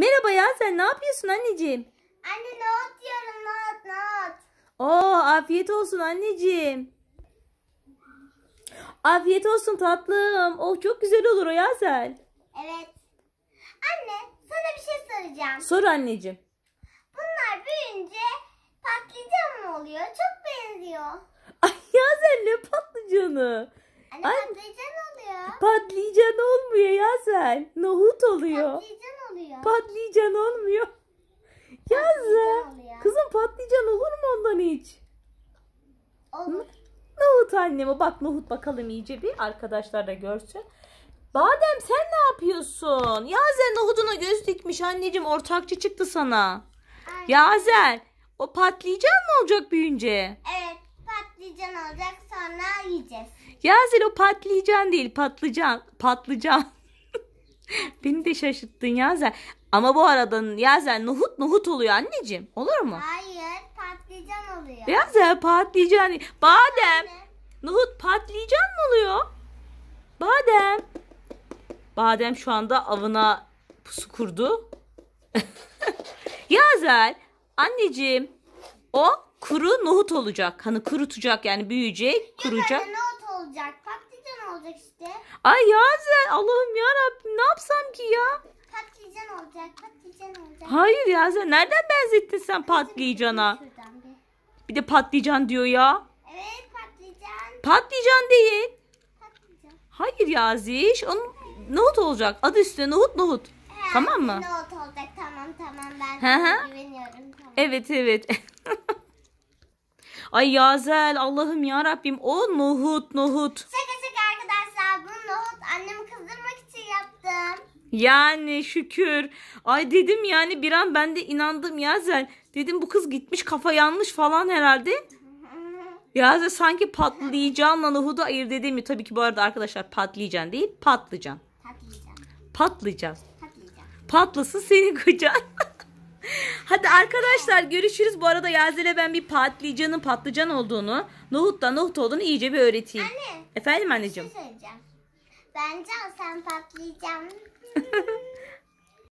Merhaba ya sen ne yapıyorsun anneciğim? Anne nohut diyorum nohut, nohut. Oo afiyet olsun anneciğim. Afiyet olsun tatlım. Oh çok güzel olur o Yazel. Evet. Anne sana bir şey soracağım. Sor anneciğim. Bunlar büyüyünce patlıcan mı oluyor? Çok benziyor. Ay Yazel ne patlıcanı? Anne Ay, patlıcan oluyor. Patlıcan olmuyor Yazel. Nohut oluyor. Patlıcan oluyor? Patlıcan olmuyor. Yazı. Kızım patlıcan olur mu ondan hiç? Olur. Nohut anneme bak nohut bakalım iyice bir arkadaşlar da görsün. Badem sen ne yapıyorsun? Yazel nohuduna göz dikmiş anneciğim ortakçı çıktı sana. Aynen. Yazel o patlıcan mı olacak büyünce? Evet patlıcan olacak sonra yiyeceğiz. Yazel o patlıcan değil patlıcan patlıcan. Beni de şaşırttın Yazel. Ama bu arada Yazel nohut nohut oluyor anneciğim. Olur mu? Hayır patlıcan oluyor. Yazel patlıcan. Badem. Nohut patlıcan mı oluyor? Badem. Badem şu anda avına pusu kurdu. Yazel anneciğim o kuru nohut olacak. Hani kurutacak yani büyüyecek, kuracak. Nohut olacak. Patlıcan Patlıcan olacak işte. Ay Yazen Allah'ım ya Rabbim ne yapsam ki ya? Patlıcan olacak, patlıcan olacak. Hayır Yazen nereden benzettin sen patlıcana? Bir de patlıcan diyor ya. Evet patlıcan. Patlıcan değil. Patlıcan. Hayır Yaziş. Onun nohut olacak. Adı üstüne nohut nohut. He, tamam mı? Nohut olacak tamam tamam ben Hı güveniyorum. Tamam. Evet evet. Ay Yazel Allah'ım ya Rabbim o nohut nohut. Şaka Yani şükür. Ay dedim yani bir an ben de inandım Yazel. Dedim bu kız gitmiş kafa yanmış falan herhalde. Yazel sanki patlıcanla nohudu ayırt edemiyor. Tabii ki bu arada arkadaşlar patlıcan değil patlıcan. Patlıcan. Patlıcan. Patlasın senin kocan. Hadi arkadaşlar görüşürüz. Bu arada Yazel'e ben bir patlıcanın patlıcan olduğunu, nohutla nohut olduğunu iyice bir öğreteyim. Anne. Efendim anneciğim. Bir şey söyleyeceğim. Ben Bence sen patlayacaksın.